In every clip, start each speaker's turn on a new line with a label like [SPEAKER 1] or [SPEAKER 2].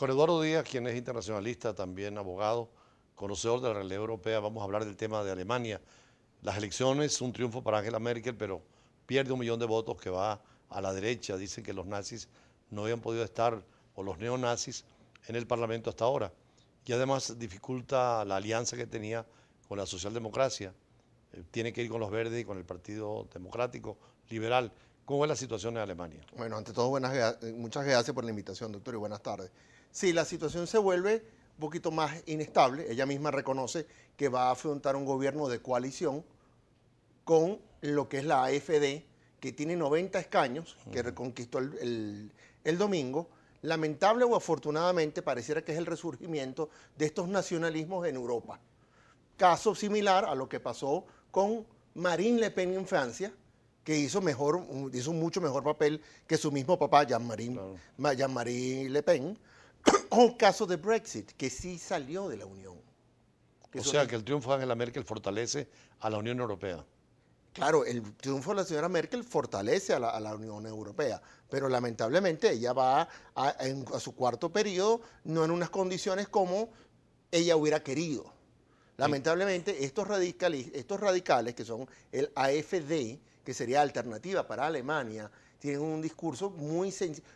[SPEAKER 1] Con Eduardo Díaz, quien es internacionalista, también abogado, conocedor de la realidad europea, vamos a hablar del tema de Alemania. Las elecciones, un triunfo para Angela Merkel, pero pierde un millón de votos que va a la derecha. Dicen que los nazis no habían podido estar, o los neonazis, en el Parlamento hasta ahora. Y además dificulta la alianza que tenía con la socialdemocracia. Eh, tiene que ir con los verdes y con el Partido Democrático Liberal. ¿Cómo es la situación en Alemania?
[SPEAKER 2] Bueno, ante todo, buenas, muchas gracias por la invitación, doctor, y buenas tardes si la situación se vuelve un poquito más inestable, ella misma reconoce que va a afrontar un gobierno de coalición con lo que es la AFD, que tiene 90 escaños, que reconquistó el, domingo, lamentable o afortunadamente pareciera que es el resurgimiento de estos nacionalismos en Europa. Caso similar a lo que pasó con Marine Le Pen en Francia, que hizo mejor, hizo mucho mejor papel que su mismo papá, Jean-Marie Le Pen. un caso de Brexit, que sí salió de la Unión. o sea, que
[SPEAKER 1] el triunfo de Angela Merkel fortalece a la Unión Europea.
[SPEAKER 2] Claro, el triunfo de la señora Merkel fortalece a la, Unión Europea, pero lamentablemente ella va a, su cuarto periodo no en unas condiciones como ella hubiera querido. Lamentablemente estos estos radicales que son el AFD, que sería alternativa para Alemania, tienen un discurso muy,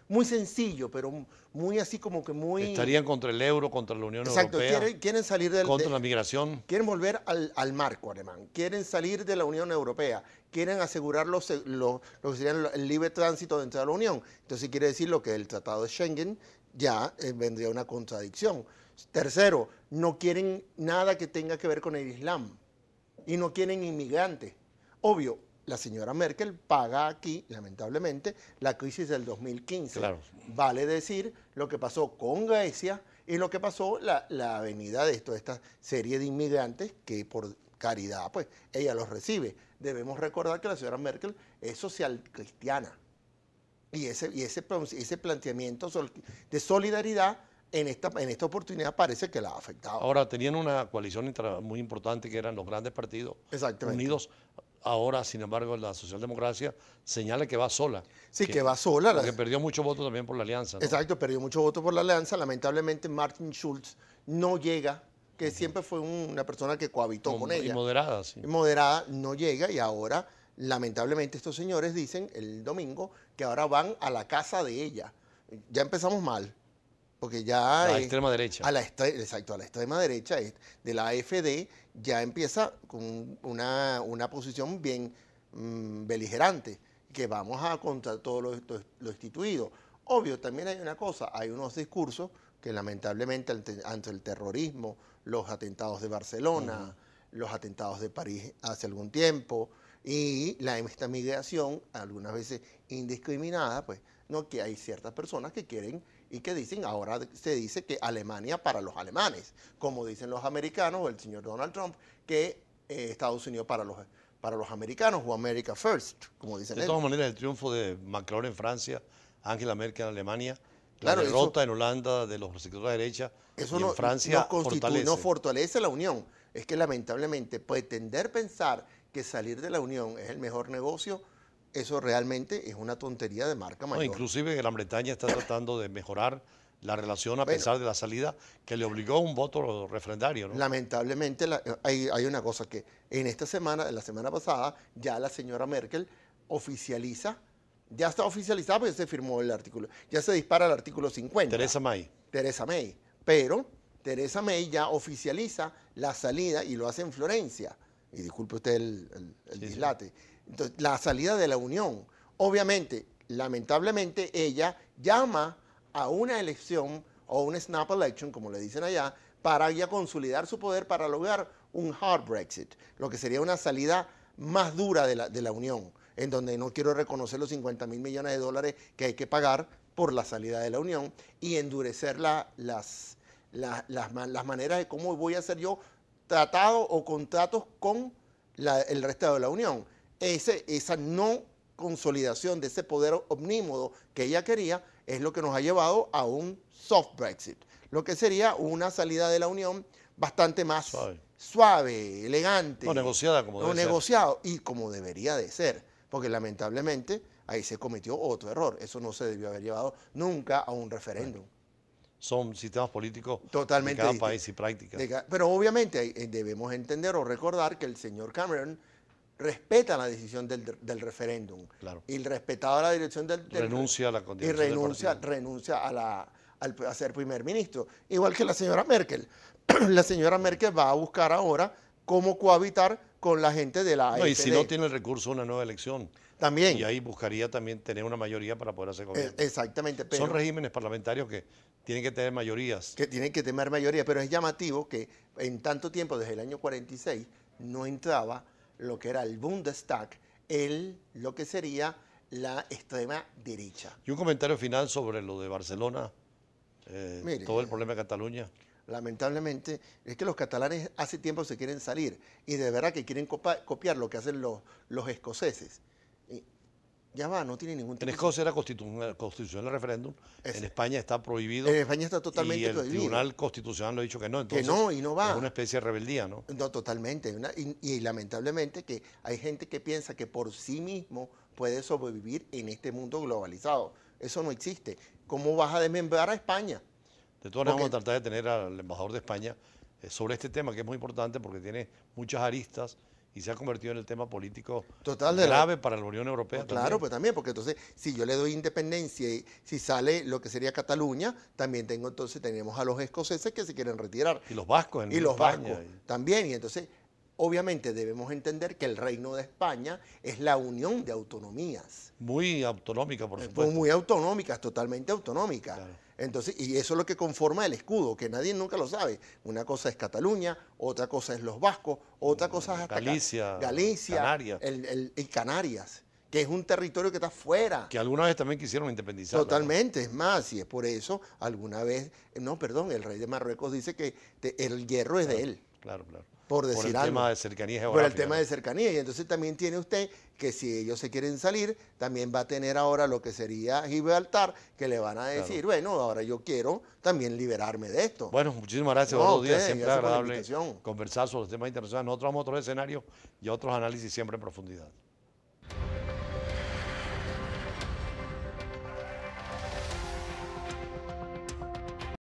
[SPEAKER 2] muy sencillo, pero muy así como que muy... Estarían
[SPEAKER 1] contra el euro, contra la Unión Europea. Quieren, quieren salir del... Contra la migración.
[SPEAKER 2] Quieren volver al, al, marco alemán, quieren salir de la Unión Europea, quieren asegurar los, eh, lo que sería el libre tránsito dentro de la Unión. Entonces quiere decir lo que el Tratado de Schengen ya eh, vendría una contradicción. Tercero, no quieren nada que tenga que ver con el Islam y no quieren inmigrantes. Obvio, la señora Merkel paga aquí, lamentablemente, la crisis del 2015. Vale decir lo que pasó con Grecia y lo que pasó la, la venida de esto, esta serie de inmigrantes que por caridad, pues ella los recibe. Debemos recordar que la señora Merkel es social cristiana. Y ese, y ese, ese planteamiento de solidaridad en esta, en esta oportunidad parece que la ha afectado.
[SPEAKER 1] Ahora, tenían una coalición muy importante que eran los grandes partidos unidos Ahora, sin embargo, la socialdemocracia señala que va sola. Sí, que, va sola. Porque perdió mucho voto también por la alianza.
[SPEAKER 2] Exacto, perdió mucho voto por la alianza. Lamentablemente, Martin Schulz no llega, que siempre fue una persona que cohabitó con ella. Y
[SPEAKER 1] moderada, sí.
[SPEAKER 2] moderada, no llega y ahora, lamentablemente, estos señores dicen el domingo que ahora van a la casa de ella. Ya empezamos mal porque ya... La extrema derecha. A la, exacto, a la extrema derecha de la AFD ya empieza con una, una posición bien mm, beligerante, que vamos a contra todo lo, lo instituido. Obvio, también hay una cosa, hay unos discursos que lamentablemente ante, el terrorismo, los atentados de Barcelona, los atentados de París hace algún tiempo, y la, esta migración, algunas veces indiscriminada, pues ¿no? que hay ciertas personas que quieren y que dicen, ahora se dice que Alemania para los alemanes, como dicen los americanos o el señor Donald Trump, que eh, Estados Unidos para los, para los americanos o America First, como dicen. De todas
[SPEAKER 1] maneras, el triunfo de Macron en Francia, Angela Merkel en Alemania,
[SPEAKER 2] la derrota en
[SPEAKER 1] Holanda de los sectores de derecha eso en Francia no
[SPEAKER 2] fortalece la Unión. Es que lamentablemente pretender pensar que salir de la Unión es el mejor negocio eso realmente es una tontería de marca mayor.
[SPEAKER 1] inclusive Gran Bretaña está tratando de mejorar la relación a pesar de la salida que le obligó a un voto refrendario. ¿no?
[SPEAKER 2] Lamentablemente hay, una cosa que en esta semana, en la semana pasada, ya la señora Merkel oficializa, ya está oficializada porque se firmó el artículo, ya se dispara el artículo 50. Teresa May. Teresa May, pero Teresa May ya oficializa la salida y lo hace en Florencia. Y disculpe usted el, dislate la salida de la Unión. Obviamente, lamentablemente, ella llama a una elección o una snap election, como le dicen allá, para ya consolidar su poder para lograr un hard Brexit, lo que sería una salida más dura de la, Unión, en donde no quiero reconocer los 50 mil millones de dólares que hay que pagar por la salida de la Unión y endurecer las, maneras de cómo voy a hacer yo tratado o contratos con el resto de la Unión esa no consolidación de ese poder omnímodo que ella quería es lo que nos ha llevado a un soft Brexit, lo que sería una salida de la Unión bastante más suave, elegante. No negociada como no negociado y como debería de ser, porque lamentablemente ahí se cometió otro error. Eso no se debió haber llevado nunca a un referéndum.
[SPEAKER 1] son sistemas políticos Totalmente de cada país y prácticas.
[SPEAKER 2] Pero obviamente eh, debemos entender o recordar que el señor Cameron respeta la decisión del, referéndum. Y respetaba la dirección del, renuncia
[SPEAKER 1] a la Y renuncia,
[SPEAKER 2] renuncia a la, al, ser primer ministro. Igual que la señora Merkel. la señora Merkel va a buscar ahora cómo cohabitar con la gente de la y si no
[SPEAKER 1] tiene el recurso una nueva elección. También. Y ahí buscaría también tener una mayoría para poder hacer gobierno. Eh, exactamente. Son regímenes parlamentarios que tienen que tener mayorías.
[SPEAKER 2] Que tienen que tener mayoría, pero es llamativo que en tanto tiempo, desde el año 46, no entraba lo que era el Bundestag, el, lo que sería la extrema derecha.
[SPEAKER 1] Y un comentario final sobre lo de Barcelona, eh, todo el problema de Cataluña.
[SPEAKER 2] Lamentablemente, es que los catalanes hace tiempo se quieren salir y de verdad que quieren copiar lo que hacen los, escoceses.
[SPEAKER 1] Ya va, no tiene ningún tipo En Escocia era constitucional, el referéndum, en España está prohibido. En España está totalmente y el Tribunal Constitucional lo ha dicho que no, entonces. Que no, y no va. Es una especie de rebeldía, ¿no? No,
[SPEAKER 2] totalmente. y, lamentablemente que hay gente que piensa que por sí mismo puede sobrevivir en este mundo globalizado. Eso no existe. ¿Cómo vas a desmembrar a España?
[SPEAKER 1] De todas maneras, vamos a tratar de tener al embajador de España eh, sobre este tema, que es muy importante porque tiene muchas aristas y se ha convertido en el tema político Total, grave para la Unión Europea. claro, pues
[SPEAKER 2] también, porque entonces si yo le doy independencia y si sale lo que sería Cataluña, también tengo entonces tenemos a los escoceses que se quieren retirar.
[SPEAKER 1] Y los vascos en Y los vascos
[SPEAKER 2] también, y entonces obviamente debemos entender que el Reino de España es la unión de autonomías.
[SPEAKER 1] Muy autonómica, por eh, pues, supuesto. Muy
[SPEAKER 2] autonómicas, totalmente autonómica.
[SPEAKER 1] Claro. Entonces, y
[SPEAKER 2] eso es lo que conforma el escudo, que nadie nunca lo sabe. Una cosa es Cataluña, otra cosa es los vascos, otra cosa es Galicia, El, y Canarias, que es un
[SPEAKER 1] territorio que está fuera. Que alguna vez también quisieron independizar. Totalmente,
[SPEAKER 2] es más, y es por eso, alguna vez, no, perdón, el rey de Marruecos dice que el hierro es de él claro, claro. Por decir el tema
[SPEAKER 1] de cercanía Por el tema de
[SPEAKER 2] cercanía. Y entonces también tiene usted que si ellos se quieren salir, también va a tener ahora lo que sería Gibraltar, que le van a decir, bueno, ahora yo quiero también liberarme de esto. Bueno, muchísimas gracias no, días. Siempre
[SPEAKER 1] conversar sobre los temas internacionales. Nosotros vamos a otro escenario y otros análisis siempre en profundidad.